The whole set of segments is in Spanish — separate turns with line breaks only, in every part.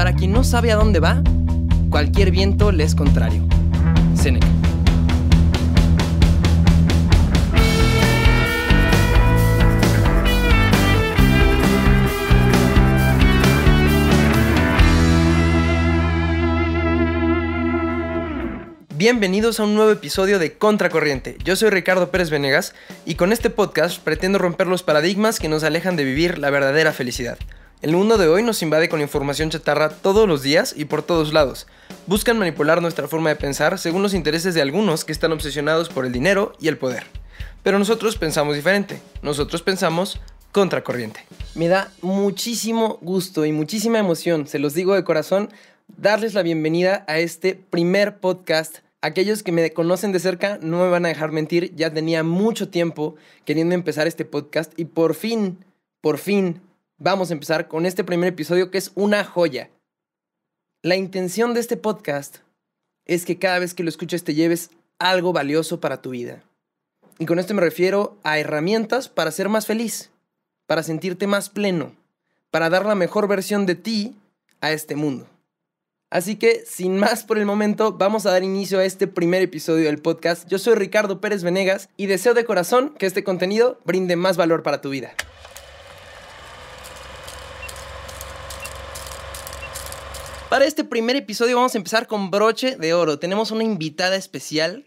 Para quien no sabe a dónde va, cualquier viento le es contrario. Seneca. Bienvenidos a un nuevo episodio de Contracorriente. Yo soy Ricardo Pérez Venegas y con este podcast pretendo romper los paradigmas que nos alejan de vivir la verdadera felicidad. El mundo de hoy nos invade con información chatarra todos los días y por todos lados. Buscan manipular nuestra forma de pensar según los intereses de algunos que están obsesionados por el dinero y el poder. Pero nosotros pensamos diferente, nosotros pensamos contracorriente. Me da muchísimo gusto y muchísima emoción, se los digo de corazón, darles la bienvenida a este primer podcast aquellos que me conocen de cerca no me van a dejar mentir, ya tenía mucho tiempo queriendo empezar este podcast y por fin, por fin vamos a empezar con este primer episodio que es una joya. La intención de este podcast es que cada vez que lo escuches te lleves algo valioso para tu vida. Y con esto me refiero a herramientas para ser más feliz, para sentirte más pleno, para dar la mejor versión de ti a este mundo. Así que, sin más por el momento, vamos a dar inicio a este primer episodio del podcast. Yo soy Ricardo Pérez Venegas y deseo de corazón que este contenido brinde más valor para tu vida. Para este primer episodio vamos a empezar con broche de oro. Tenemos una invitada especial.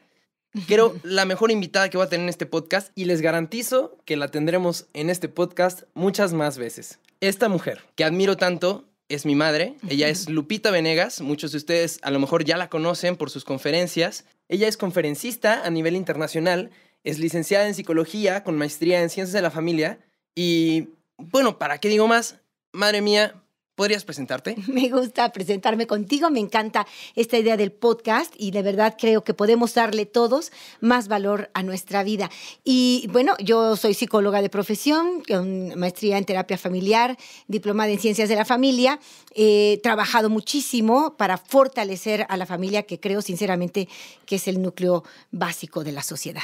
quiero la mejor invitada que va a tener en este podcast y les garantizo que la tendremos en este podcast muchas más veces. Esta mujer que admiro tanto es mi madre. Ella es Lupita Venegas. Muchos de ustedes a lo mejor ya la conocen por sus conferencias. Ella es conferencista a nivel internacional, es licenciada en psicología con maestría en ciencias de la familia y bueno, ¿para qué digo más? Madre mía, ¿Podrías presentarte?
Me gusta presentarme contigo, me encanta esta idea del podcast y de verdad creo que podemos darle todos más valor a nuestra vida. Y bueno, yo soy psicóloga de profesión, con maestría en terapia familiar, diplomada en ciencias de la familia, he trabajado muchísimo para fortalecer a la familia que creo sinceramente que es el núcleo básico de la sociedad.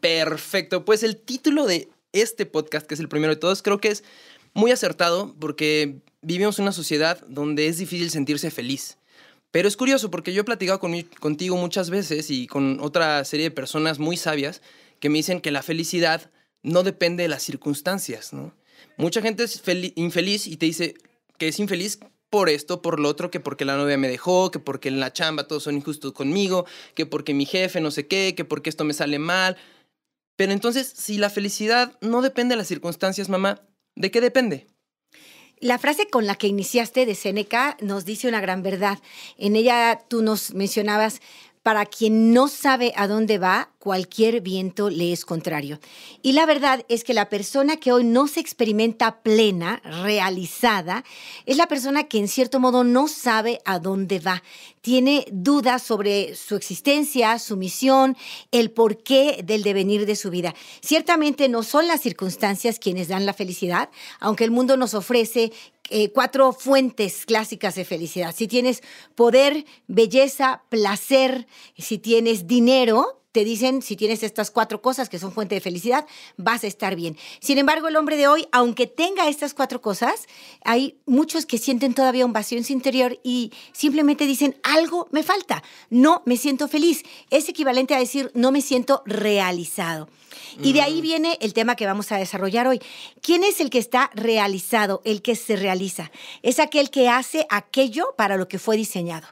Perfecto, pues el título de este podcast, que es el primero de todos, creo que es muy acertado porque vivimos en una sociedad donde es difícil sentirse feliz. Pero es curioso porque yo he platicado contigo muchas veces y con otra serie de personas muy sabias que me dicen que la felicidad no depende de las circunstancias, Mucha gente es infeliz y te dice que es infeliz por esto, por lo otro, que porque la novia me dejó, que porque en la chamba todos son injustos conmigo, que porque mi jefe no sé qué, que porque esto me sale mal. Pero entonces, si la felicidad no depende de las circunstancias, mamá, ¿de qué depende?
La frase con la que iniciaste de Seneca nos dice una gran verdad. En ella tú nos mencionabas, para quien no sabe a dónde va, cualquier viento le es contrario. Y la verdad es que la persona que hoy no se experimenta plena, realizada, es la persona que en cierto modo no sabe a dónde va. Tiene dudas sobre su existencia, su misión, el porqué del devenir de su vida. Ciertamente no son las circunstancias quienes dan la felicidad, aunque el mundo nos ofrece eh, cuatro fuentes clásicas de felicidad. Si tienes poder, belleza, placer, si tienes dinero, te dicen, si tienes estas cuatro cosas que son fuente de felicidad, vas a estar bien. Sin embargo, el hombre de hoy, aunque tenga estas cuatro cosas, hay muchos que sienten todavía un vacío en su interior y simplemente dicen, algo me falta, no me siento feliz. Es equivalente a decir, no me siento realizado. Y de ahí mm. viene el tema que vamos a desarrollar hoy. ¿Quién es el que está realizado, el que se realiza? Es aquel que hace aquello para lo que fue diseñado.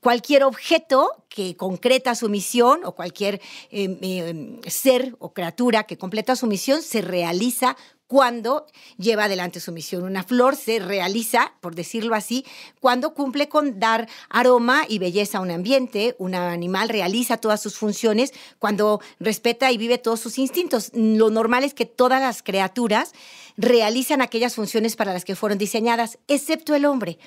Cualquier objeto que concreta su misión o cualquier Em, em, ser o criatura que completa su misión se realiza cuando lleva adelante su misión. Una flor se realiza, por decirlo así, cuando cumple con dar aroma y belleza a un ambiente, un animal realiza todas sus funciones, cuando respeta y vive todos sus instintos. Lo normal es que todas las criaturas realizan aquellas funciones para las que fueron diseñadas, excepto el hombre.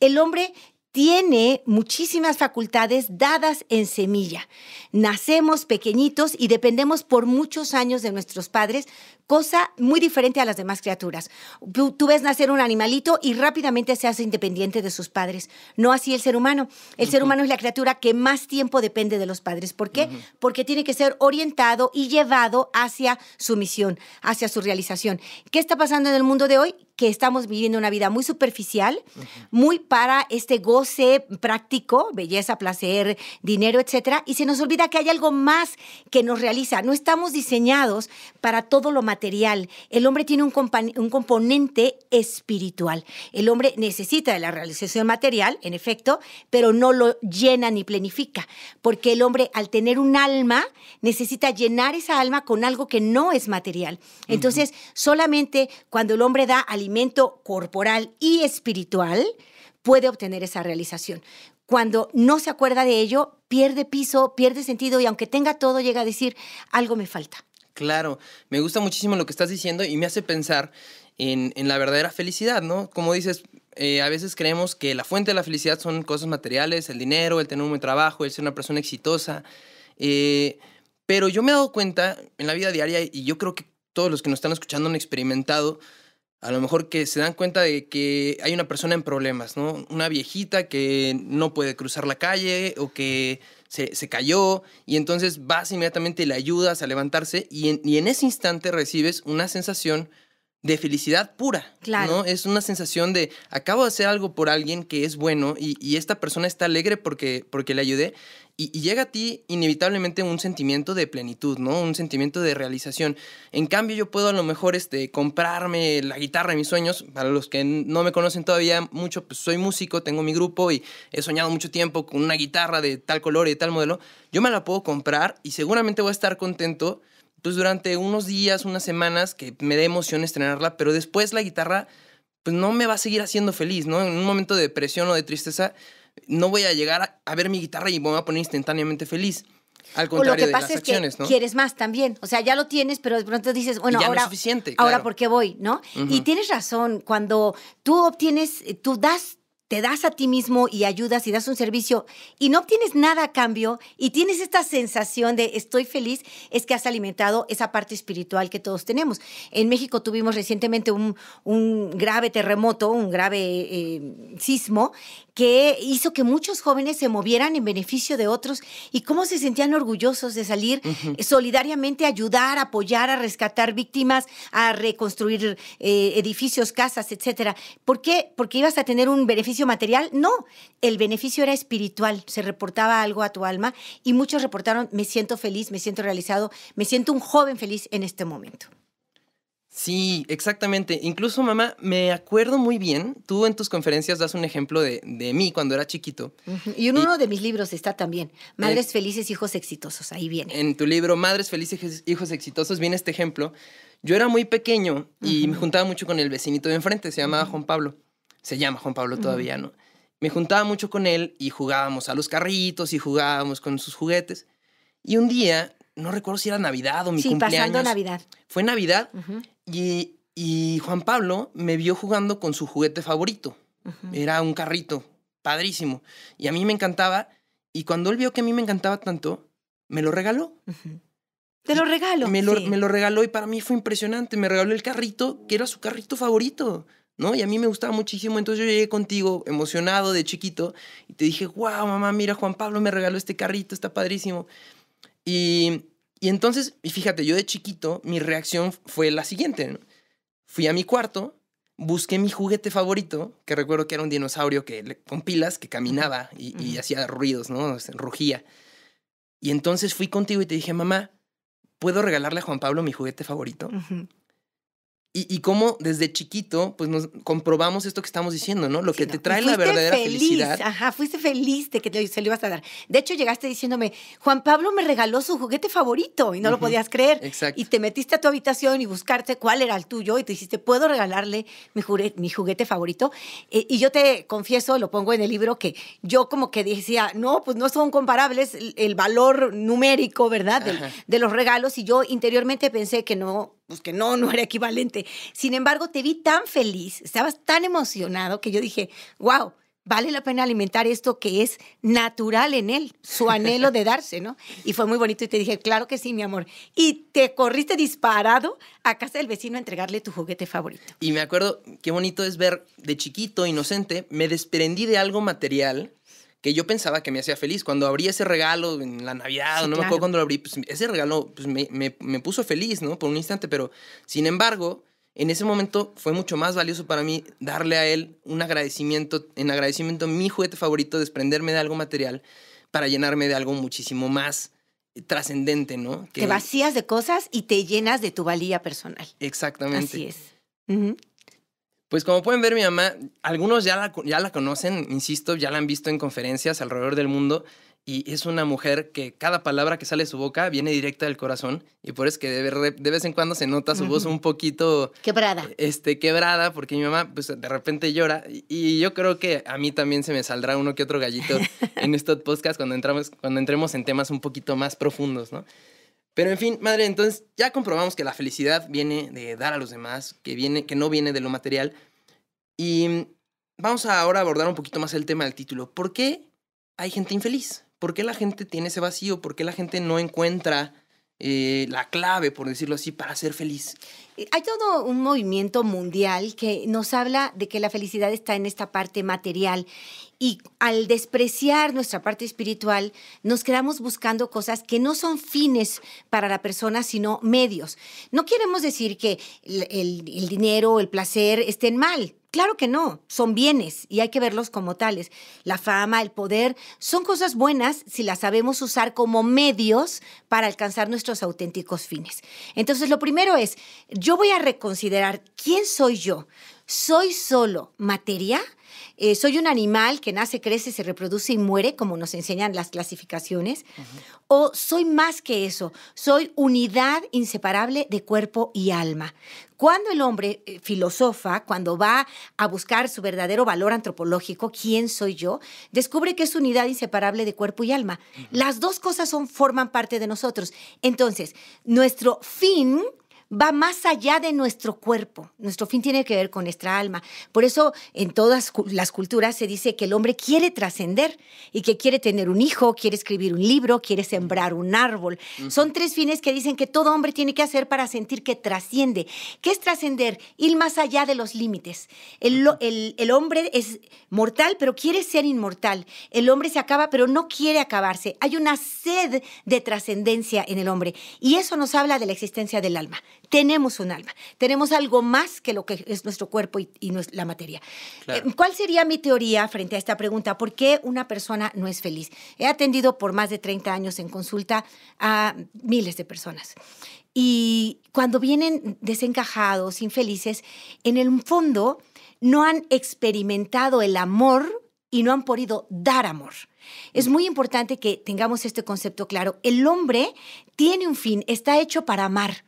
El hombre tiene muchísimas facultades dadas en semilla. Nacemos pequeñitos y dependemos por muchos años de nuestros padres, cosa muy diferente a las demás criaturas. Tú, ves nacer un animalito y rápidamente se hace independiente de sus padres. No así el ser humano. El ser humano es la criatura que más tiempo depende de los padres. ¿Por qué? Porque tiene que ser orientado y llevado hacia su misión, hacia su realización. ¿Qué está pasando en el mundo de hoy? que estamos viviendo una vida muy superficial, muy para este goce práctico, belleza, placer, dinero, etcétera, y se nos olvida que hay algo más que nos realiza. No estamos diseñados para todo lo material. El hombre tiene un, componente espiritual. El hombre necesita de la realización material, en efecto, pero no lo llena ni planifica, porque el hombre al tener un alma necesita llenar esa alma con algo que no es material. Entonces, solamente cuando el hombre da al corporal y espiritual, puede obtener esa realización. Cuando no se acuerda de ello, pierde piso, pierde sentido y aunque tenga todo, llega a decir, algo me falta.
Claro, me gusta muchísimo lo que estás diciendo y me hace pensar en, la verdadera felicidad, ¿no? Como dices, eh, a veces creemos que la fuente de la felicidad son cosas materiales, el dinero, el tener un buen trabajo, el ser una persona exitosa. Eh, pero yo me he dado cuenta en la vida diaria y yo creo que todos los que nos están escuchando han experimentado a lo mejor que se dan cuenta de que hay una persona en problemas, ¿no? Una viejita que no puede cruzar la calle o que se, cayó y entonces vas inmediatamente y le ayudas a levantarse y en, ese instante recibes una sensación de felicidad pura, claro. ¿no? Es una sensación de acabo de hacer algo por alguien que es bueno y, esta persona está alegre porque, porque le ayudé y, llega a ti inevitablemente un sentimiento de plenitud, ¿no? Un sentimiento de realización. En cambio, yo puedo a lo mejor este, comprarme la guitarra de mis sueños. Para los que no me conocen todavía mucho, pues soy músico, tengo mi grupo y he soñado mucho tiempo con una guitarra de tal color y de tal modelo. Yo me la puedo comprar y seguramente voy a estar contento. Pues durante unos días, unas semanas, que me dé emoción estrenarla, pero después la guitarra, pues no me va a seguir haciendo feliz, ¿no? En un momento de depresión o de tristeza, no voy a llegar a, ver mi guitarra y me voy a poner instantáneamente feliz. Al contrario lo que pasa es que quieres
más también. O sea, ya lo tienes, pero de pronto dices, bueno, ahora, es suficiente, ahora por qué voy, ¿no? Y tienes razón, cuando tú obtienes, tú das te das a ti mismo y ayudas y das un servicio y no obtienes nada a cambio y tienes esta sensación de estoy feliz, es que has alimentado esa parte espiritual que todos tenemos. En México tuvimos recientemente un, un grave terremoto, un grave eh, sismo que hizo que muchos jóvenes se movieran en beneficio de otros y cómo se sentían orgullosos de salir solidariamente a ayudar, a apoyar, a rescatar víctimas, a reconstruir eh, edificios, casas, etcétera. ¿Por qué? Porque ibas a tener un beneficio material. No, el beneficio era espiritual. Se reportaba algo a tu alma y muchos reportaron: me siento feliz, me siento realizado, me siento un joven feliz en este momento.
Sí, exactamente. Incluso, mamá, me acuerdo muy bien, tú en tus conferencias das un ejemplo de, de mí cuando era chiquito.
Y en uno de mis libros está también, Madres eh, Felices, Hijos Exitosos,
ahí viene. En tu libro, Madres Felices, Hijos Exitosos, viene este ejemplo. Yo era muy pequeño y me juntaba mucho con el vecinito de enfrente, se llamaba Juan Pablo. Se llama Juan Pablo todavía, ¿no? Me juntaba mucho con él y jugábamos a los carritos y jugábamos con sus juguetes. Y un día, no recuerdo si era Navidad o mi cumpleaños. Sí, pasando Navidad. Fue Navidad y, Juan Pablo me vio jugando con su juguete favorito. Era un carrito, padrísimo. Y a mí me encantaba. Y cuando él vio que a mí me encantaba tanto, me lo regaló. Te lo regalo. Me lo, regaló y para mí fue impresionante. Me regaló el carrito, que era su carrito favorito, ¿no? Y a mí me gustaba muchísimo. Entonces yo llegué contigo, emocionado de chiquito, y te dije, wow, mamá, mira, Juan Pablo me regaló este carrito, está padrísimo. Y y entonces, y fíjate, yo de chiquito, mi reacción fue la siguiente. Fui a mi cuarto, busqué mi juguete favorito, que recuerdo que era un dinosaurio que, con pilas que caminaba y, hacía ruidos, ¿no? Rugía. Y entonces fui contigo y te dije, mamá, ¿puedo regalarle a Juan Pablo mi juguete favorito? Y, cómo desde chiquito, pues nos comprobamos esto que estamos diciendo, ¿no? Lo que te trae la verdadera feliz, felicidad.
Ajá, fuiste feliz de que te, se lo ibas a dar. De hecho, llegaste diciéndome, Juan Pablo me regaló su juguete favorito y no lo podías creer. Exacto. Y te metiste a tu habitación y buscarte cuál era el tuyo y te dijiste, ¿puedo regalarle mi, juguete, mi juguete favorito? Eh, y yo te confieso, lo pongo en el libro, que yo como que decía, no, pues no son comparables el, valor numérico, ¿verdad? de los regalos. Y yo interiormente pensé que no pues que no, no era equivalente. Sin embargo, te vi tan feliz, estabas tan emocionado que yo dije, wow, vale la pena alimentar esto que es natural en él, su anhelo de darse, ¿no? Y fue muy bonito y te dije, claro que sí, mi amor. Y te corriste disparado a casa del vecino a entregarle tu juguete favorito.
Y me acuerdo, qué bonito es ver de chiquito, inocente, me desprendí de algo material que yo pensaba que me hacía feliz. Cuando abrí ese regalo en la Navidad, no me acuerdo cuando lo abrí, pues, ese regalo pues, me, puso feliz, ¿no? Por un instante, pero sin embargo, en ese momento fue mucho más valioso para mí darle a él un agradecimiento, en agradecimiento mi juguete favorito, desprenderme de algo material para llenarme de algo muchísimo más trascendente, ¿no? Que... Te
vacías de cosas y te llenas de tu valía personal.
Exactamente. Así es. Pues como pueden ver, mi mamá, algunos ya la, ya la conocen, insisto, ya la han visto en conferencias alrededor del mundo y es una mujer que cada palabra que sale de su boca viene directa del corazón y por eso es que de, vez en cuando se nota su voz un poquito quebrada. Este quebrada porque mi mamá pues de repente llora y, yo creo que a mí también se me saldrá uno que otro gallito en estos podcasts cuando entramos cuando entremos en temas un poquito más profundos, ¿no? Pero en fin, madre, entonces ya comprobamos que la felicidad viene de dar a los demás, que, viene, que no viene de lo material. Y vamos ahora a abordar un poquito más el tema del título. ¿Por qué hay gente infeliz? ¿Por qué la gente tiene ese vacío? ¿Por qué la gente no encuentra eh, la clave, por decirlo así, para ser feliz?
Eh, hay todo un movimiento mundial que nos habla de que la felicidad está en esta parte material y al despreciar nuestra parte espiritual nos quedamos buscando cosas que no son fines para la persona, sino medios. No queremos decir que el, dinero o el placer estén mal, Claro que no, son bienes y hay que verlos como tales. La fama, el poder, son cosas buenas si las sabemos usar como medios para alcanzar nuestros auténticos fines. Entonces, lo primero es, yo voy a reconsiderar quién soy yo soy solo materia, eh, soy un animal que nace, crece, se reproduce y muere, como nos enseñan las clasificaciones, o soy más que eso, soy unidad inseparable de cuerpo y alma. Cuando el hombre eh, filosofa, cuando va a buscar su verdadero valor antropológico, ¿quién soy yo? Descubre que es unidad inseparable de cuerpo y alma. Las dos cosas son, forman parte de nosotros. Entonces, nuestro fin va más allá de nuestro cuerpo. Nuestro fin tiene que ver con nuestra alma. Por eso en todas las culturas se dice que el hombre quiere trascender y que quiere tener un hijo, quiere escribir un libro, quiere sembrar un árbol. Son tres fines que dicen que todo hombre tiene que hacer para sentir que trasciende. ¿Qué es trascender? Ir más allá de los límites. el hombre es mortal, pero quiere ser inmortal. El hombre se acaba, pero no quiere acabarse. Hay una sed de trascendencia en el hombre. Y eso nos habla de la existencia del alma tenemos un alma, tenemos algo más que lo que es nuestro cuerpo y, la materia. Eh, ¿Cuál sería mi teoría frente a esta pregunta? ¿Por qué una persona no es feliz? He atendido por más de 30 años en consulta a miles de personas. Y cuando vienen desencajados, infelices, en el fondo no han experimentado el amor y no han podido dar amor. Es muy importante que tengamos este concepto claro. El hombre tiene un fin, está hecho para amar.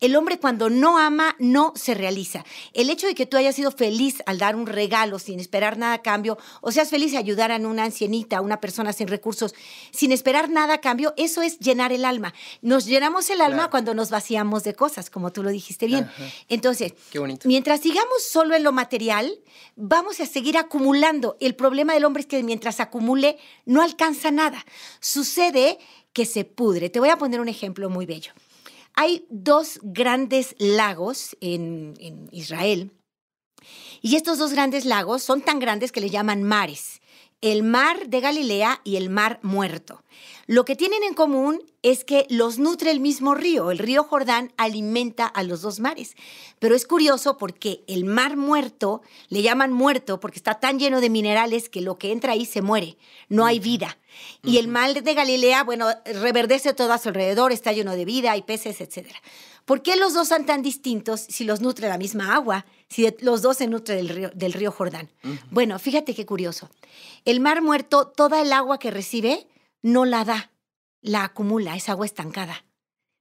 El hombre cuando no ama no se realiza. El hecho de que tú hayas sido feliz al dar un regalo sin esperar nada a cambio, o seas feliz ayudar a una ancianita, a una persona sin recursos, sin esperar nada a cambio, eso es llenar el alma. Nos llenamos el alma cuando nos vaciamos de cosas, como tú lo dijiste bien. Entonces, mientras sigamos solo en lo material, vamos a seguir acumulando. El problema del hombre es que mientras acumule, no alcanza nada. Sucede que se pudre. Te voy a poner un ejemplo muy bello. Hay dos grandes lagos en, Israel y estos dos grandes lagos son tan grandes que le llaman mares el mar de Galilea y el mar muerto. Lo que tienen en común es que los nutre el mismo río. El río Jordán alimenta a los dos mares. Pero es curioso porque el mar muerto, le llaman muerto porque está tan lleno de minerales que lo que entra ahí se muere. No hay vida. Y el mar de Galilea, bueno, reverdece todo a su alrededor, está lleno de vida, hay peces, etcétera. ¿Por qué los dos son tan distintos si los nutre la misma agua? Si los dos se nutre del río, Jordán. Bueno, fíjate qué curioso. El mar muerto, toda el agua que recibe, no la da, la acumula, es agua estancada.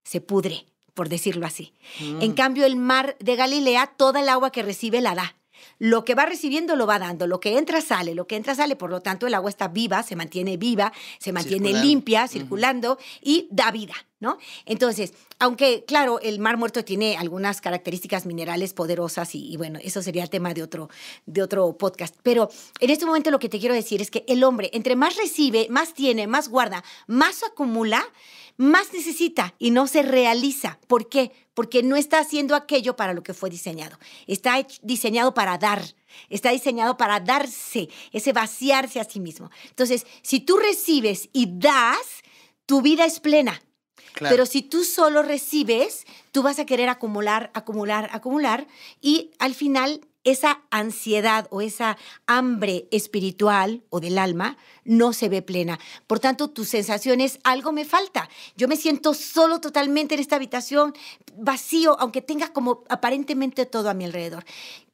Se pudre, por decirlo así. Mm. En cambio, el mar de Galilea, toda el agua que recibe, la da. Lo que va recibiendo lo va dando, lo que entra sale, lo que entra sale, por lo tanto el agua está viva, se mantiene viva, se mantiene limpia, circulando y da vida. Entonces, aunque claro, el mar muerto tiene algunas características minerales poderosas y, bueno, eso sería el tema de otro, de otro podcast. Pero en este momento lo que te quiero decir es que el hombre, entre más recibe, más tiene, más guarda, más acumula, más necesita y no se realiza. ¿Por qué? Porque no está haciendo aquello para lo que fue diseñado. Está diseñado para dar, está diseñado para darse, ese vaciarse a sí mismo. Entonces, si tú recibes y das, tu vida es plena pero si tú solo recibes, tú vas a querer acumular, acumular, acumular y al final esa ansiedad o esa hambre espiritual o del alma no se ve plena. Por tanto, tu sensación es algo me falta. Yo me siento solo totalmente en esta habitación, vacío, aunque tenga como aparentemente todo a mi alrededor.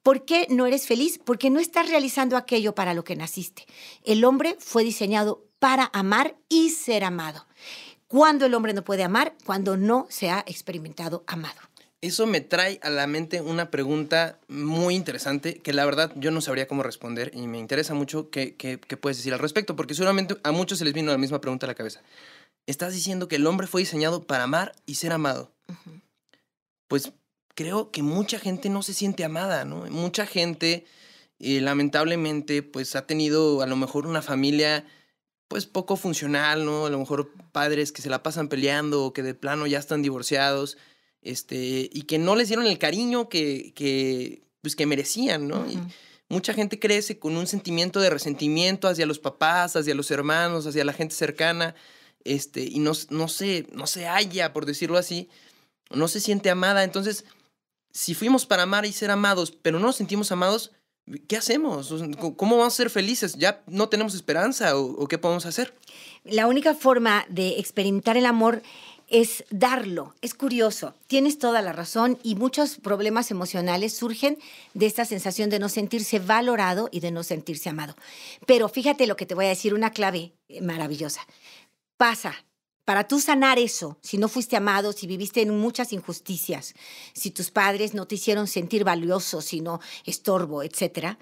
¿Por qué no eres feliz? Porque no estás realizando aquello para lo que naciste. El hombre fue diseñado para amar y ser amado cuando el hombre no puede amar, cuando no se ha experimentado amado.
Eso me trae a la mente una pregunta muy interesante que la verdad yo no sabría cómo responder y me interesa mucho qué, puedes decir al respecto, porque seguramente a muchos se les vino la misma pregunta a la cabeza. Estás diciendo que el hombre fue diseñado para amar y ser amado. Pues creo que mucha gente no se siente amada, ¿no? Mucha gente eh, lamentablemente pues ha tenido a lo mejor una familia pues poco funcional, ¿no? A lo mejor padres que se la pasan peleando o que de plano ya están divorciados, este, y que no les dieron el cariño que, pues que merecían, ¿no? y mucha gente crece con un sentimiento de resentimiento hacia los papás, hacia los hermanos, hacia la gente cercana, este, y no, no, se, no se halla, por decirlo así, no se siente amada. Entonces, si fuimos para amar y ser amados, pero no nos sentimos amados, ¿qué hacemos? ¿Cómo vamos a ser felices? ¿Ya no tenemos esperanza o, o qué podemos hacer?
La única forma de experimentar el amor es darlo. Es curioso, tienes toda la razón y muchos problemas emocionales surgen de esta sensación de no sentirse valorado y de no sentirse amado. Pero fíjate lo que te voy a decir, una clave maravillosa. Pasa para tú sanar eso, si no fuiste amado, si viviste en muchas injusticias, si tus padres no te hicieron sentir valioso, sino estorbo, etcétera,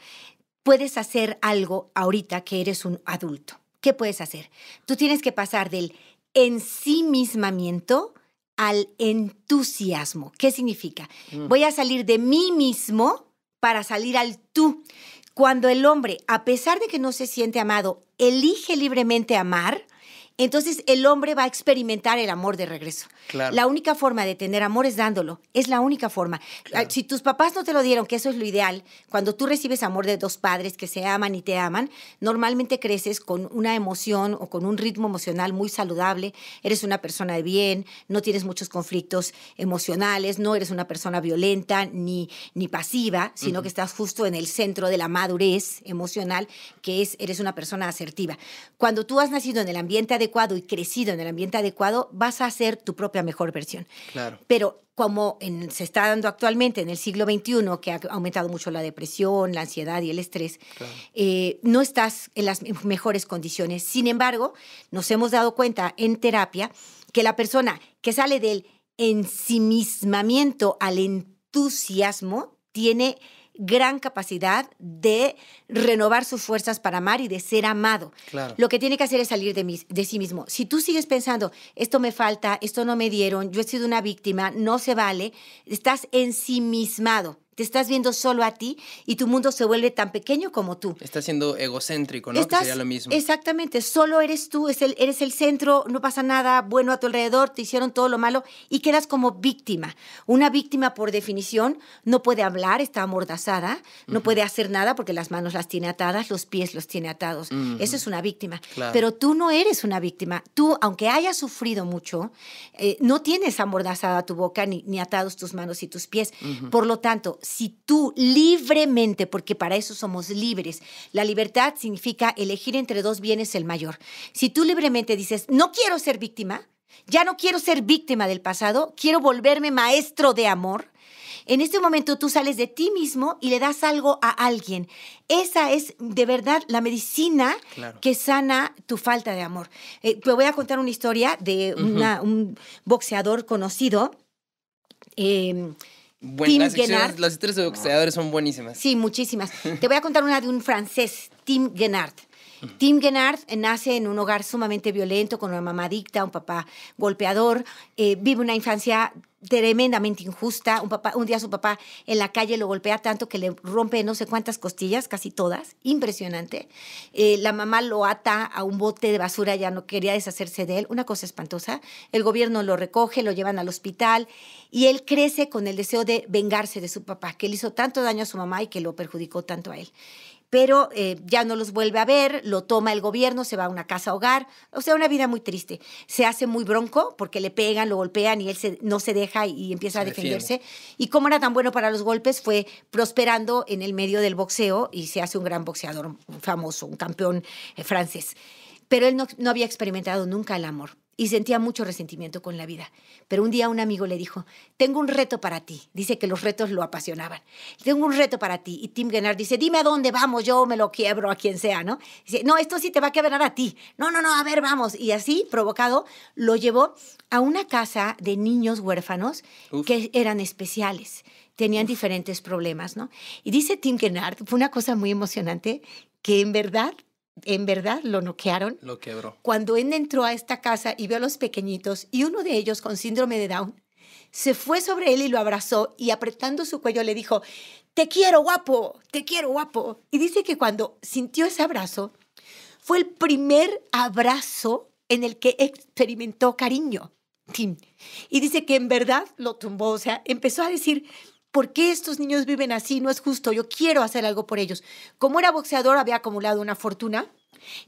puedes hacer algo ahorita que eres un adulto. ¿Qué puedes hacer? Tú tienes que pasar del ensimismamiento al entusiasmo. ¿Qué significa? Mm. Voy a salir de mí mismo para salir al tú. Cuando el hombre, a pesar de que no se siente amado, elige libremente amar, entonces el hombre va a experimentar el amor de regreso. La única forma de tener amor es dándolo, es la única forma. Ah, si tus papás no te lo dieron, que eso es lo ideal, cuando tú recibes amor de dos padres que se aman y te aman, normalmente creces con una emoción o con un ritmo emocional muy saludable, eres una persona de bien, no tienes muchos conflictos emocionales, no eres una persona violenta ni, ni pasiva, sino que estás justo en el centro de la madurez emocional, que es, eres una persona asertiva. Cuando tú has nacido en el ambiente adecuado y crecido en el ambiente adecuado, vas a ser tu propia mejor versión. Claro. Pero como se está dando actualmente en el siglo XXI, que ha aumentado mucho la depresión, la ansiedad y el estrés, eh, no estás en las mejores condiciones. Sin embargo, nos hemos dado cuenta en terapia que la persona que sale del ensimismamiento al entusiasmo tiene gran capacidad de renovar sus fuerzas para amar y de ser amado. Lo que tiene que hacer es salir de, mí, de sí mismo. Si tú sigues pensando, esto me falta, esto no me dieron, yo he sido una víctima, no se vale, estás ensimismado. Te estás viendo solo a ti y tu mundo se vuelve tan pequeño como tú.
Estás siendo egocéntrico, ¿no? que sería lo mismo.
Exactamente, solo eres tú, eres el centro, no pasa nada bueno a tu alrededor, te hicieron todo lo malo y quedas como víctima. Una víctima, por definición, no puede hablar, está amordazada, no puede hacer nada porque las manos las tiene atadas, los pies los tiene atados. Eso es una víctima. Pero tú no eres una víctima. Tú, aunque hayas sufrido mucho, eh, no tienes amordazada tu boca ni, atados tus manos y tus pies. Por lo tanto, si tú libremente, porque para eso somos libres, la libertad significa elegir entre dos bienes el mayor. Si tú libremente dices, no quiero ser víctima, ya no quiero ser víctima del pasado, quiero volverme maestro de amor, en este momento tú sales de ti mismo y le das algo a alguien. Esa es de verdad la medicina que sana tu falta de amor. Eh, te voy a contar una historia de un boxeador conocido. Em,
bueno, Tim las Las historias de boxeadores son buenísimas. Sí,
muchísimas. Te voy a contar una de un francés, Tim Gennard. Tim Gennard nace en un hogar sumamente violento, con una mamá adicta, un papá golpeador, eh, vive una infancia tremendamente injusta. Un, papá, un día su papá en la calle lo golpea tanto que le rompe no sé cuántas costillas, casi todas, impresionante. Eh, la mamá lo ata a un bote de basura, ya no quería deshacerse de él, una cosa espantosa. El gobierno lo recoge, lo llevan al hospital y él crece con el deseo de vengarse de su papá, que le hizo tanto daño a su mamá y que lo perjudicó tanto a él pero eh, ya no los vuelve a ver, lo toma el gobierno, se va a una casa hogar, o sea, una vida muy triste. Se hace muy bronco porque le pegan, lo golpean y él no se deja y empieza a defenderse. Y como era tan bueno para los golpes, fue prosperando en el medio del boxeo y se hace un gran boxeador famoso, un campeón eh, francés. Pero él no, había experimentado nunca el amor y sentía mucho resentimiento con la vida. Pero un día un amigo le dijo, tengo un reto para ti. Dice que los retos lo apasionaban. Tengo un reto para ti. Y Tim Gennard dice, dime a dónde vamos, yo me lo quiebro a quien sea, ¿no? Dice, no, esto sí te va a quebrar a ti. No, no, no, a ver, vamos. Y así, provocado, lo llevó a una casa de niños huérfanos que eran especiales. Tenían diferentes problemas, ¿no? Y dice Tim Gennard, fue una cosa muy emocionante, que en verdad en verdad lo noquearon. Lo quebró. Cuando él entró a esta casa y vio a los pequeñitos y uno de ellos con síndrome de Down, se fue sobre él y lo abrazó y apretando su cuello le dijo, te quiero guapo, te quiero guapo. Y dice que cuando sintió ese abrazo, fue el primer abrazo en el que experimentó cariño. Y dice que en verdad lo tumbó, o sea, empezó a decir, ¿Por qué estos niños viven así? No es justo, yo quiero hacer algo por ellos. Como era boxeador, había acumulado una fortuna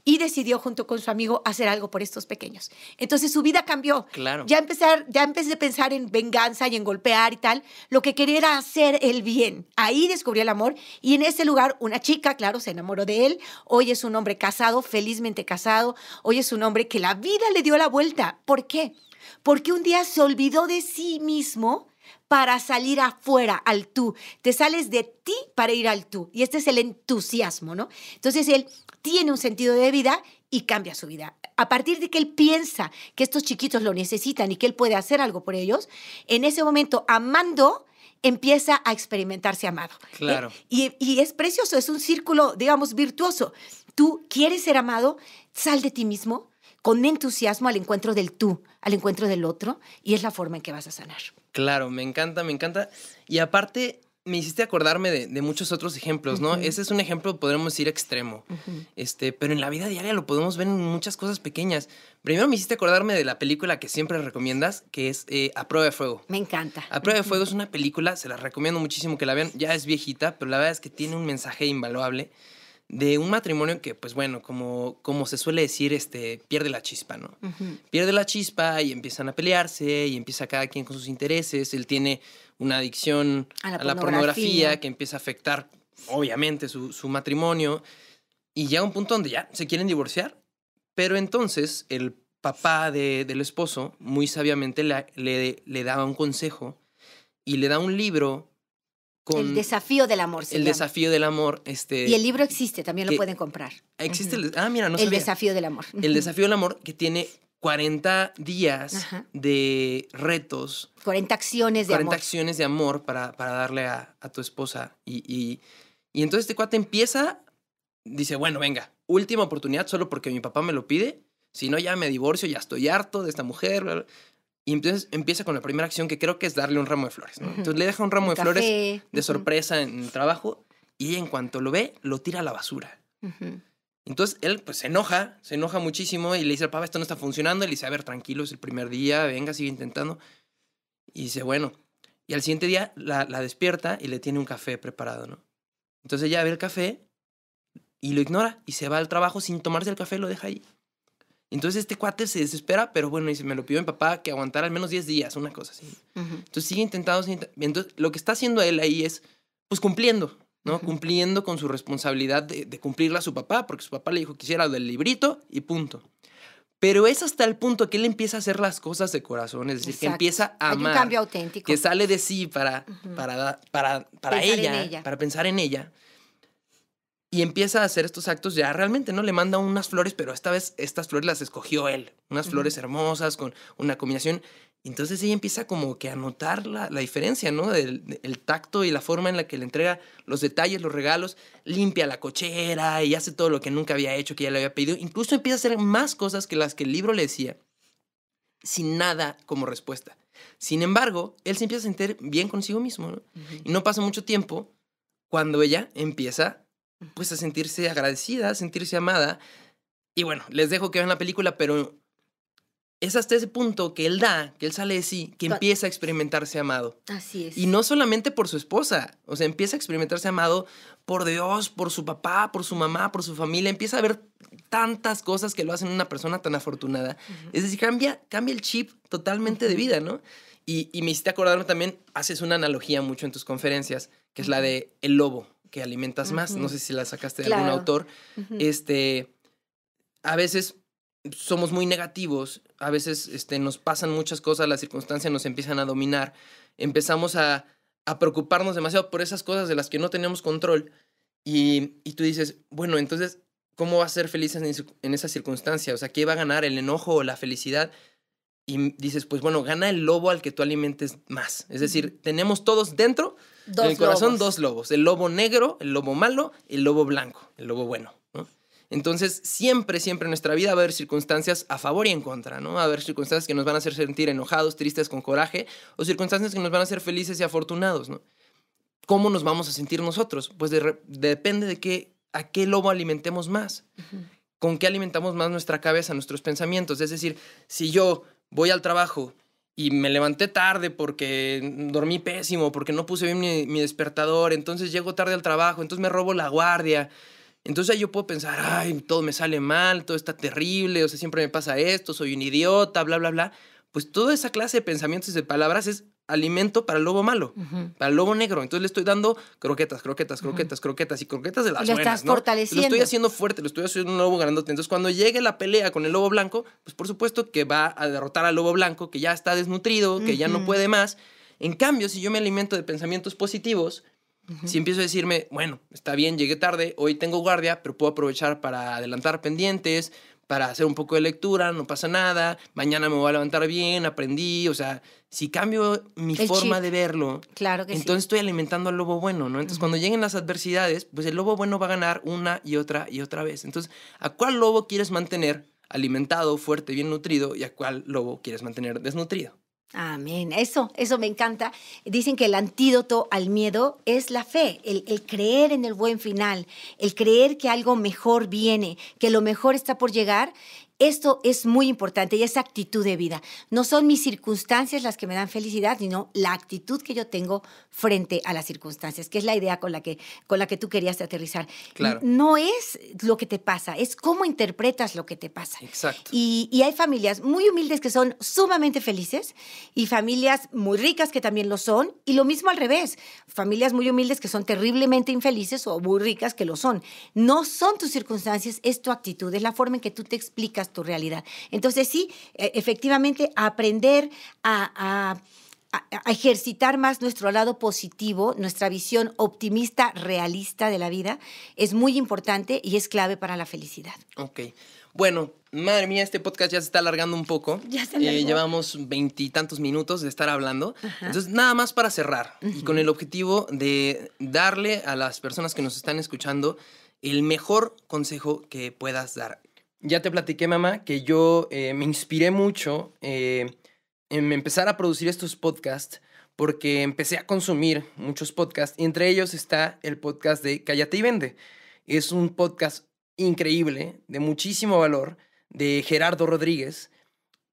y decidió junto con su amigo hacer algo por estos pequeños. Entonces su vida cambió. Claro. Ya empezar, ya empecé a pensar en venganza y en golpear y tal, lo que quería era hacer el bien. Ahí descubrió el amor y en ese lugar una chica, claro, se enamoró de él. Hoy es un hombre casado, felizmente casado. Hoy es un hombre que la vida le dio la vuelta. ¿Por qué? Porque un día se olvidó de sí mismo para salir afuera al tú. Te sales de ti para ir al tú. Y este es el entusiasmo, ¿no? Entonces él tiene un sentido de vida y cambia su vida. A partir de que él piensa que estos chiquitos lo necesitan y que él puede hacer algo por ellos, en ese momento amando empieza a experimentarse amado. Claro. Y, y es precioso, es un círculo, digamos, virtuoso. Tú quieres ser amado, sal de ti mismo con entusiasmo al encuentro del tú, al encuentro del otro, y es la forma en que vas a sanar.
Claro, me encanta, me encanta. Y aparte, me hiciste acordarme de, muchos otros ejemplos, ¿no? Ese es un ejemplo, podemos decir, extremo. este, pero en la vida diaria lo podemos ver en muchas cosas pequeñas. Primero me hiciste acordarme de la película que siempre recomiendas, que es eh, A Prueba de Fuego. Me encanta. A Prueba de Fuego es una película, se la recomiendo muchísimo que la vean. Ya es viejita, pero la verdad es que tiene un mensaje invaluable de un matrimonio que, pues bueno, como, como se suele decir, este, pierde la chispa, ¿no? Pierde la chispa y empiezan a pelearse y empieza cada quien con sus intereses. Él tiene una adicción a la, pornografía. que empieza a afectar, obviamente, su, matrimonio. Y llega un punto donde ya se quieren divorciar, pero entonces el papá del esposo muy sabiamente le, le daba un consejo y le da un libro el desafío
del amor. el desafío
del amor. Este, y el libro
existe, también lo pueden comprar.
Existe, el, ah, mira,
no El desafío del amor. El desafío
del amor que tiene 40 días de retos.
40 acciones de amor. 40
acciones de amor para, para darle a, tu esposa. Y, entonces este cuate empieza, dice, bueno, venga, última oportunidad solo porque mi papá me lo pide. Si no, ya me divorcio, ya estoy harto de esta mujer. Y entonces empieza con la primera acción que creo que es darle un ramo de flores. ¿no? Entonces le deja un ramo de flores de sorpresa en el trabajo y en cuanto lo ve, lo tira a la basura. Entonces él pues se enoja, se enoja muchísimo y le dice al papá, esto no está funcionando. Él le dice, a ver, tranquilo, es el primer día, venga, sigue intentando. Y dice, bueno. Y al siguiente día la, despierta y le tiene un café preparado, ¿no? Entonces ella ve el café y lo ignora y se va al trabajo sin tomarse el café, lo deja ahí. Entonces este cuate se desespera, pero bueno, dice, me lo pidió mi papá que aguantara al menos 10 días, una cosa así. Entonces sigue intentando, lo que está haciendo él ahí es, pues cumpliendo, ¿no? Cumpliendo con su responsabilidad de, cumplirla a su papá, porque su papá le dijo que hiciera del librito y punto. Pero es hasta el punto que él empieza a hacer las cosas de corazón, es decir, que empieza a amar. un cambio auténtico. Que sale de sí para, para, para, para ella, para pensar en ella y empieza a hacer estos actos ya realmente, ¿no? Le manda unas flores, pero esta vez estas flores las escogió él, unas flores hermosas con una combinación. Entonces ella empieza como que a notar la, diferencia, ¿no? Del, tacto y la forma en la que le entrega los detalles, los regalos, limpia la cochera y hace todo lo que nunca había hecho, que ya le había pedido. Incluso empieza a hacer más cosas que las que el libro le decía, sin nada como respuesta. Sin embargo, él se empieza a sentir bien consigo mismo, ¿no? Y no pasa mucho tiempo cuando ella empieza pues a sentirse agradecida, sentirse amada. Y bueno, les dejo que vean la película, pero es hasta ese punto que él da, que él sale de sí, que empieza a experimentarse amado.
Así es. Y no
solamente por su esposa, o sea, empieza a experimentarse amado por Dios, por su papá, por su mamá, por su familia, empieza a ver tantas cosas que lo hacen una persona tan afortunada. Es decir, cambia, cambia el chip totalmente de vida, ¿no? Y, y me hiciste acordarme también, haces una analogía mucho en tus conferencias, que es la de el lobo que alimentas más. No sé si la sacaste de algún autor. Este, a veces somos muy negativos, a veces este, nos pasan muchas cosas, las circunstancias nos empiezan a dominar, empezamos a, preocuparnos demasiado por esas cosas de las que no tenemos control y, y tú dices, bueno, entonces, ¿cómo vas a ser feliz en, en esa circunstancia? O sea, ¿qué va a ganar el enojo o la felicidad? Y dices, pues bueno, gana el lobo al que tú alimentes más. Es decir, tenemos todos dentro en el corazón dos lobos, el lobo negro, el lobo malo, el lobo blanco, el lobo bueno. Entonces, siempre, siempre en nuestra vida va a haber circunstancias a favor y en contra, ¿no? Va a haber circunstancias que nos van a hacer sentir enojados, tristes, con coraje, o circunstancias que nos van a hacer felices y afortunados, ¿no? ¿Cómo nos vamos a sentir nosotros? Pues depende de qué, a qué lobo alimentemos más. ¿Con qué alimentamos más nuestra cabeza, nuestros pensamientos? Es decir, si yo voy al trabajo y me levanté tarde porque dormí pésimo, porque no puse bien mi, despertador, entonces llego tarde al trabajo, entonces me robo la guardia. Entonces yo puedo pensar, ay, todo me sale mal, todo está terrible, o sea, siempre me pasa esto, soy un idiota, bla, bla, bla. Pues toda esa clase de pensamientos y de palabras es alimento para el lobo malo, para el lobo negro. Entonces le estoy dando croquetas, croquetas, croquetas, croquetas y croquetas de las lo buenas, estás fortaleciendo. Lo estoy haciendo fuerte, lo estoy haciendo un lobo grandote. Entonces cuando llegue la pelea con el lobo blanco, pues por supuesto que va a derrotar al lobo blanco que ya está desnutrido, que ya no puede más. En cambio, si yo me alimento de pensamientos positivos, si empiezo a decirme, bueno, está bien, llegué tarde, hoy tengo guardia, pero puedo aprovechar para adelantar pendientes, para hacer un poco de lectura, no pasa nada, mañana me voy a levantar bien, aprendí, o sea, si cambio mi forma de verlo,
claro entonces
estoy alimentando al lobo bueno, ¿no? Entonces cuando lleguen las adversidades, pues el lobo bueno va a ganar una y otra y otra vez. Entonces, ¿a cuál lobo quieres mantener alimentado, fuerte, bien nutrido y a cuál lobo quieres mantener desnutrido?
Amén. Eso, eso me encanta. Dicen que el antídoto al miedo es la fe, el, creer en el buen final, el creer que algo mejor viene, que lo mejor está por llegar esto es muy importante y es actitud de vida. No son mis circunstancias las que me dan felicidad, sino la actitud que yo tengo frente a las circunstancias, que es la idea con la que, con la que tú querías aterrizar. Claro. No es lo que te pasa, es cómo interpretas lo que te pasa. Exacto. Y, hay familias muy humildes que son sumamente felices y familias muy ricas que también lo son, y lo mismo al revés. Familias muy humildes que son terriblemente infelices o muy ricas que lo son. No son tus circunstancias, es tu actitud, es la forma en que tú te explicas tu realidad. Entonces sí, e, efectivamente, aprender a, ejercitar más nuestro lado positivo, nuestra visión optimista, realista de la vida, es muy importante y es clave para la felicidad.
Ok. Bueno, madre mía, este podcast ya se está alargando un poco. Ya se eh, Llevamos veintitantos minutos de estar hablando. Entonces, nada más para cerrar y con el objetivo de darle a las personas que nos están escuchando el mejor consejo que puedas dar ya te platiqué, mamá, que yo eh, me inspiré mucho eh, en empezar a producir estos podcasts porque empecé a consumir muchos podcasts y entre ellos está el podcast de Cállate y Vende. Es un podcast increíble, de muchísimo valor, de Gerardo Rodríguez,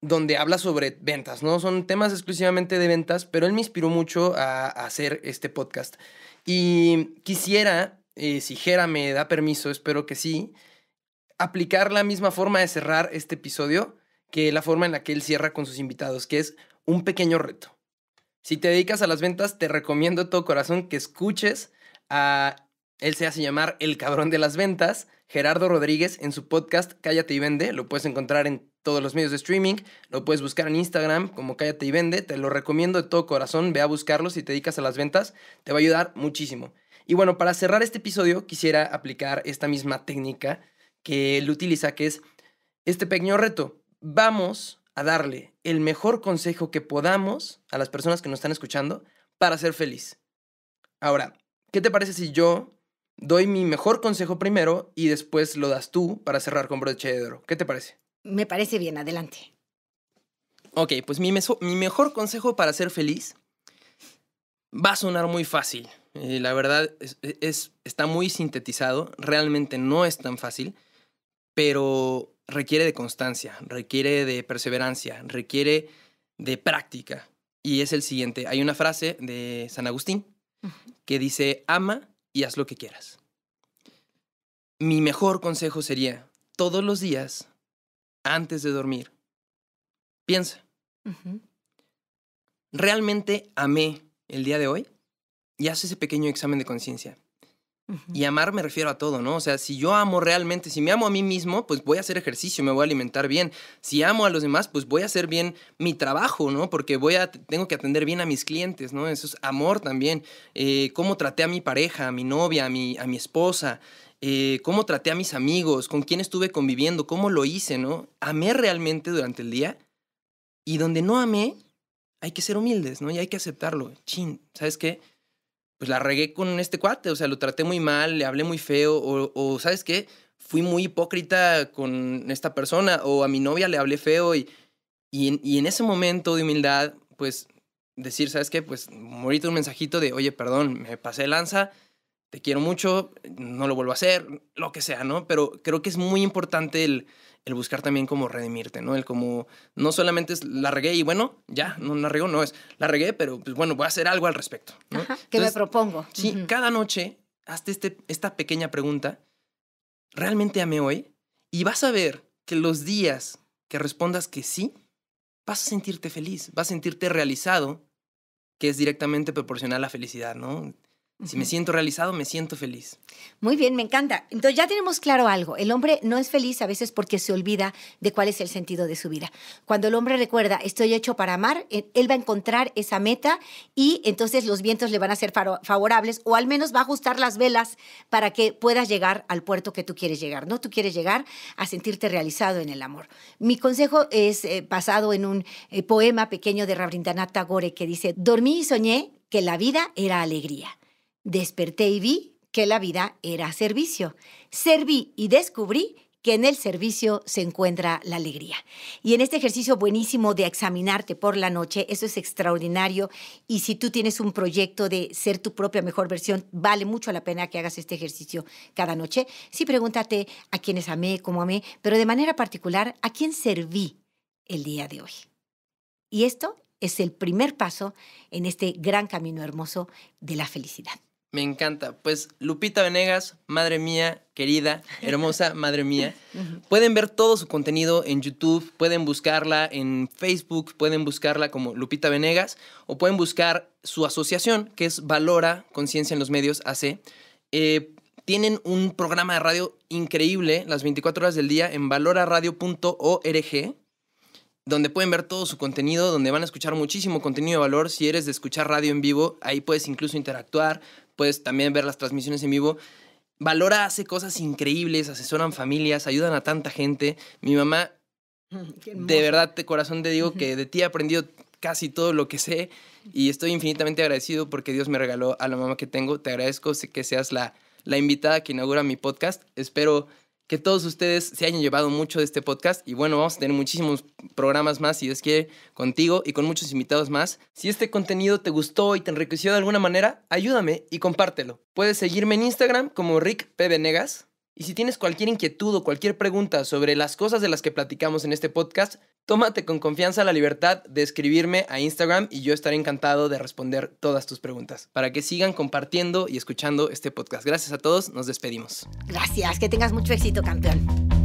donde habla sobre ventas, ¿no? Son temas exclusivamente de ventas, pero él me inspiró mucho a, hacer este podcast. Y quisiera, eh, si Gera me da permiso, espero que sí, aplicar la misma forma de cerrar este episodio que la forma en la que él cierra con sus invitados, que es un pequeño reto. Si te dedicas a las ventas, te recomiendo de todo corazón que escuches a él se hace llamar el cabrón de las ventas, Gerardo Rodríguez, en su podcast Cállate y Vende. Lo puedes encontrar en todos los medios de streaming, lo puedes buscar en Instagram como Cállate y Vende. Te lo recomiendo de todo corazón, ve a buscarlo si te dedicas a las ventas, te va a ayudar muchísimo. Y bueno, para cerrar este episodio quisiera aplicar esta misma técnica que él utiliza, que es este pequeño reto. Vamos a darle el mejor consejo que podamos a las personas que nos están escuchando para ser feliz. Ahora, ¿qué te parece si yo doy mi mejor consejo primero y después lo das tú para cerrar con broche de oro? ¿Qué te parece?
Me parece bien, adelante.
Ok, pues mi, mejor consejo para ser feliz va a sonar muy fácil. Eh, la verdad e-, está muy sintetizado, realmente no es tan fácil, pero requiere de constancia, requiere de perseverancia, requiere de práctica. Y es el siguiente. Hay una frase de San Agustín que dice, ama y haz lo que quieras. Mi mejor consejo sería, todos los días, antes de dormir, piensa, ¿realmente amé el día de hoy? Y haz ese pequeño examen de conciencia. Y amar me refiero a todo, ¿no? O sea, si yo amo realmente, si me amo a mí mismo, pues voy a hacer ejercicio, me voy a alimentar bien. Si amo a los demás, pues voy a hacer bien mi trabajo, ¿no? Porque voy a, tengo que atender bien a mis clientes, ¿no? Eso es amor también. Eh, cómo traté a mi pareja, a mi novia, a mi, a mi esposa, eh, cómo traté a mis amigos, con quién estuve conviviendo, cómo lo hice, ¿no? Amé realmente durante el día y donde no amé, hay que ser humildes, ¿no? Y hay que aceptarlo. Chin, ¿sabes qué? pues la regué con este cuate, o sea, lo traté muy mal, le hablé muy feo, o, ¿sabes qué? Fui muy hipócrita con esta persona, o a mi novia le hablé feo, y, y, en, ese momento de humildad, pues decir, ¿sabes qué? Pues morirte un mensajito de, oye, perdón, me pasé lanza, te quiero mucho, no lo vuelvo a hacer, lo que sea, ¿no? Pero creo que es muy importante el el buscar también como redimirte, ¿no? El como, no solamente es la regué y bueno, ya, no la regué, no es la regué, pero pues, bueno, voy a hacer algo al respecto. Que ¿Qué me propongo? Sí, cada noche hazte este, esta pequeña pregunta, ¿realmente amé hoy? Y vas a ver que los días que respondas que sí, vas a sentirte feliz, vas a sentirte realizado, que es directamente proporcional a la felicidad, ¿no? Si me siento realizado, me siento feliz.
Muy bien, me encanta. Entonces ya tenemos claro algo. El hombre no es feliz a veces porque se olvida de cuál es el sentido de su vida. Cuando el hombre recuerda, estoy hecho para amar, e, él va a encontrar esa meta y entonces los vientos le van a ser favorables o al menos va a ajustar las velas para que puedas llegar al puerto que tú quieres llegar. No, tú quieres llegar a sentirte realizado en el amor. Mi consejo es eh, basado en un eh, poema pequeño de Rabindranath Tagore que dice, dormí y soñé que la vida era alegría. Desperté y vi que la vida era servicio. Serví y descubrí que en el servicio se encuentra la alegría. Y en este ejercicio buenísimo de examinarte por la noche, eso es extraordinario. Y si tú tienes un proyecto de ser tu propia mejor versión, vale mucho la pena que hagas este ejercicio cada noche. Sí, pregúntate a quiénes amé, cómo amé, pero de manera particular, ¿a quién serví el día de hoy? Y esto es el primer paso en este gran camino hermoso de la felicidad.
Me encanta. Pues Lupita Venegas, madre mía, querida, hermosa, madre mía. Pueden ver todo su contenido en YouTube, pueden buscarla en Facebook, pueden buscarla como Lupita Venegas o pueden buscar su asociación que es Valora Conciencia en los Medios AC. Eh, tienen un programa de radio increíble las 24 horas del día en valoraradio.org donde pueden ver todo su contenido, donde van a escuchar muchísimo contenido de valor. Si eres de escuchar radio en vivo, ahí puedes incluso interactuar, puedes también ver las transmisiones en vivo. Valora hace cosas increíbles, asesoran familias, ayudan a tanta gente. Mi mamá, de verdad, de corazón te digo que de ti he aprendido casi todo lo que sé y estoy infinitamente agradecido porque Dios me regaló a la mamá que tengo. Te agradezco que seas la, la invitada que inaugura mi podcast. Espero que todos ustedes se hayan llevado mucho de este podcast y bueno, vamos a tener muchísimos programas más, si es que contigo y con muchos invitados más. Si este contenido te gustó y te enriqueció de alguna manera, ayúdame y compártelo. Puedes seguirme en Instagram como Rick Venegas. Y si tienes cualquier inquietud o cualquier pregunta sobre las cosas de las que platicamos en este podcast, tómate con confianza la libertad de escribirme a Instagram y yo estaré encantado de responder todas tus preguntas. Para que sigan compartiendo y escuchando este podcast. Gracias a todos, nos despedimos.
Gracias, que tengas mucho éxito, campeón.